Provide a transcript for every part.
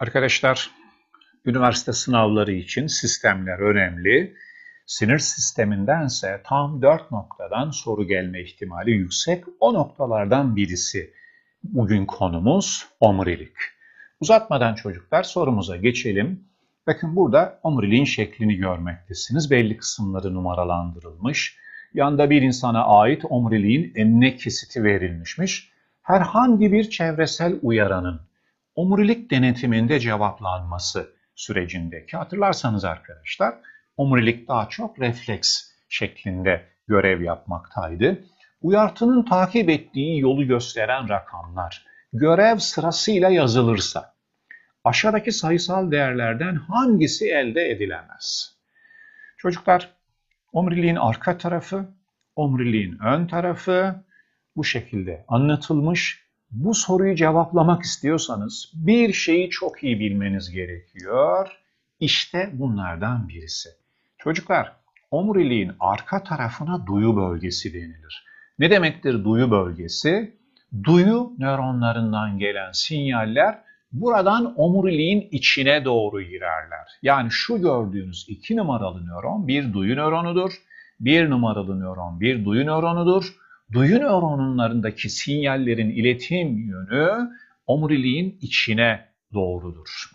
Arkadaşlar, üniversite sınavları için sistemler önemli. Sinir sistemindense tam 4 noktadan soru gelme ihtimali yüksek. O noktalardan birisi bugün konumuz omurilik. Uzatmadan çocuklar sorumuza geçelim. Bakın burada omuriliğin şeklini görmektesiniz. Belli kısımları numaralandırılmış. Yanda bir insana ait omuriliğin emne kesiti verilmişmiş. Herhangi bir çevresel uyaranın omurilik denetiminde cevaplanması sürecindeki hatırlarsanız arkadaşlar omurilik daha çok refleks şeklinde görev yapmaktaydı. Uyartının takip ettiği yolu gösteren rakamlar görev sırasıyla yazılırsa aşağıdaki sayısal değerlerden hangisi elde edilemez? Çocuklar omuriliğin arka tarafı, omuriliğin ön tarafı bu şekilde anlatılmış bu soruyu cevaplamak istiyorsanız bir şeyi çok iyi bilmeniz gerekiyor. İşte bunlardan birisi. Çocuklar, omuriliğin arka tarafına duyu bölgesi denilir. Ne demektir duyu bölgesi? Duyu nöronlarından gelen sinyaller buradan omuriliğin içine doğru girerler. Yani şu gördüğünüz iki numaralı nöron bir duyu nöronudur. Bir numaralı nöron bir duyu nöronudur duyu nöronlarındaki sinyallerin iletim yönü omuriliğin içine doğrudur.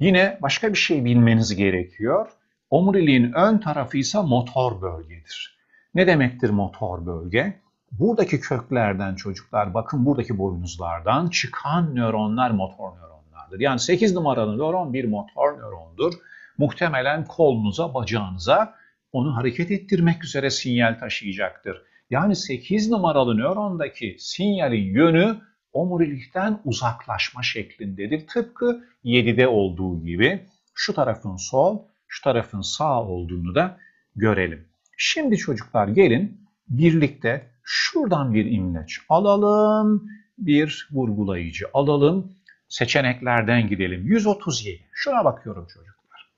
Yine başka bir şey bilmeniz gerekiyor. Omuriliğin ön tarafı ise motor bölgedir. Ne demektir motor bölge? Buradaki köklerden çocuklar bakın buradaki boynuzlardan çıkan nöronlar motor nöronlardır. Yani 8 numaralı nöron bir motor nörondur. Muhtemelen kolunuza, bacağınıza onu hareket ettirmek üzere sinyal taşıyacaktır. Yani 8 numaralı nörondaki sinyalin yönü omurilikten uzaklaşma şeklindedir. Tıpkı 7'de olduğu gibi şu tarafın sol, şu tarafın sağ olduğunu da görelim. Şimdi çocuklar gelin birlikte şuradan bir imleç alalım, bir vurgulayıcı alalım. Seçeneklerden gidelim. 137. Şuna bakıyorum çocuklar.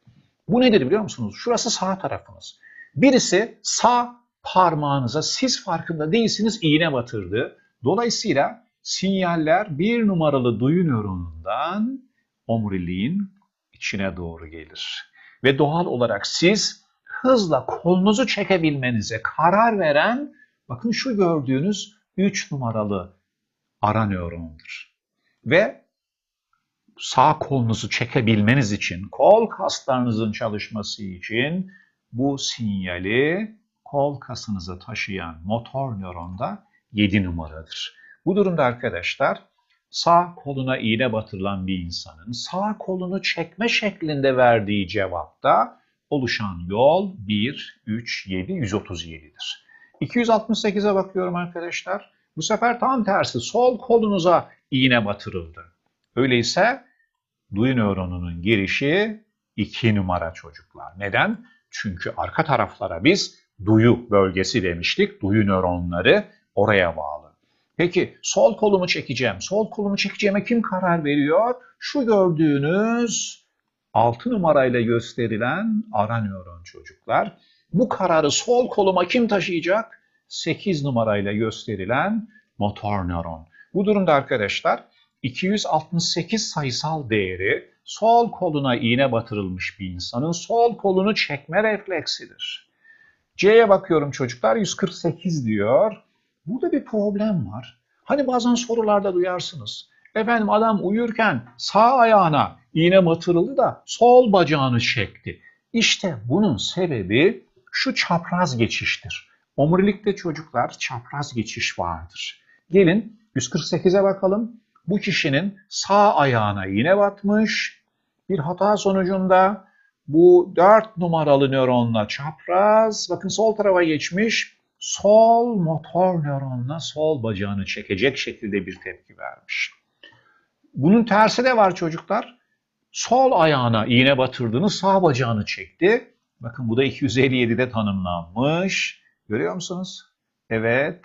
Bu nedir biliyor musunuz? Şurası sağ tarafınız. Birisi sağ parmağınıza siz farkında değilsiniz iğne batırdı. Dolayısıyla sinyaller bir numaralı duyu nöronundan omuriliğin içine doğru gelir. Ve doğal olarak siz hızla kolunuzu çekebilmenize karar veren bakın şu gördüğünüz 3 numaralı ara nörondur. Ve sağ kolunuzu çekebilmeniz için, kol kaslarınızın çalışması için bu sinyali kol kasınızı taşıyan motor nöronda 7 numaradır. Bu durumda arkadaşlar sağ koluna iğne batırılan bir insanın sağ kolunu çekme şeklinde verdiği cevapta oluşan yol 1, 3, 7, 137'dir. 268'e bakıyorum arkadaşlar. Bu sefer tam tersi sol kolunuza iğne batırıldı. Öyleyse duy nöronunun girişi 2 numara çocuklar. Neden? Çünkü arka taraflara biz duyu bölgesi demiştik. Duyu nöronları oraya bağlı. Peki sol kolumu çekeceğim. Sol kolumu çekeceğime kim karar veriyor? Şu gördüğünüz 6 numarayla gösterilen ara nöron çocuklar. Bu kararı sol koluma kim taşıyacak? 8 numarayla gösterilen motor nöron. Bu durumda arkadaşlar 268 sayısal değeri sol koluna iğne batırılmış bir insanın sol kolunu çekme refleksidir. C'ye bakıyorum çocuklar 148 diyor. Burada bir problem var. Hani bazen sorularda duyarsınız. Efendim adam uyurken sağ ayağına iğne batırıldı da sol bacağını çekti. İşte bunun sebebi şu çapraz geçiştir. Omurilikte çocuklar çapraz geçiş vardır. Gelin 148'e bakalım. Bu kişinin sağ ayağına iğne batmış. Bir hata sonucunda bu 4 numaralı nöronla çapraz. Bakın sol tarafa geçmiş. Sol motor nöronla sol bacağını çekecek şekilde bir tepki vermiş. Bunun tersi de var çocuklar. Sol ayağına iğne batırdığını sağ bacağını çekti. Bakın bu da 257'de tanımlanmış. Görüyor musunuz? Evet.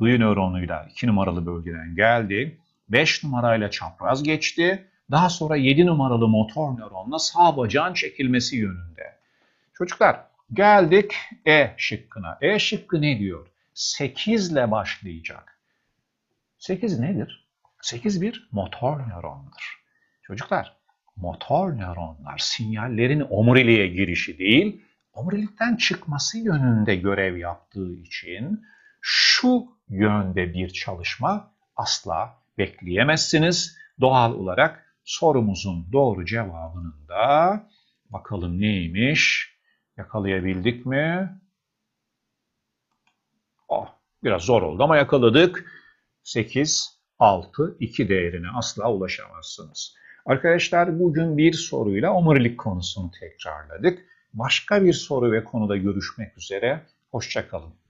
Duyu nöronuyla 2 numaralı bölgeden geldi. 5 numarayla çapraz geçti. Daha sonra 7 numaralı motor nöronla sağ bacağın çekilmesi yönünde. Çocuklar geldik E şıkkına. E şıkkı ne diyor? 8 ile başlayacak. 8 nedir? 8 bir motor nörondur. Çocuklar motor nöronlar sinyallerin omuriliğe girişi değil, omurilikten çıkması yönünde görev yaptığı için şu yönde bir çalışma asla bekleyemezsiniz. Doğal olarak sorumuzun doğru cevabının da bakalım neymiş? Yakalayabildik mi? Oh, biraz zor oldu ama yakaladık. 8, 6, 2 değerine asla ulaşamazsınız. Arkadaşlar bugün bir soruyla omurilik konusunu tekrarladık. Başka bir soru ve konuda görüşmek üzere. Hoşçakalın.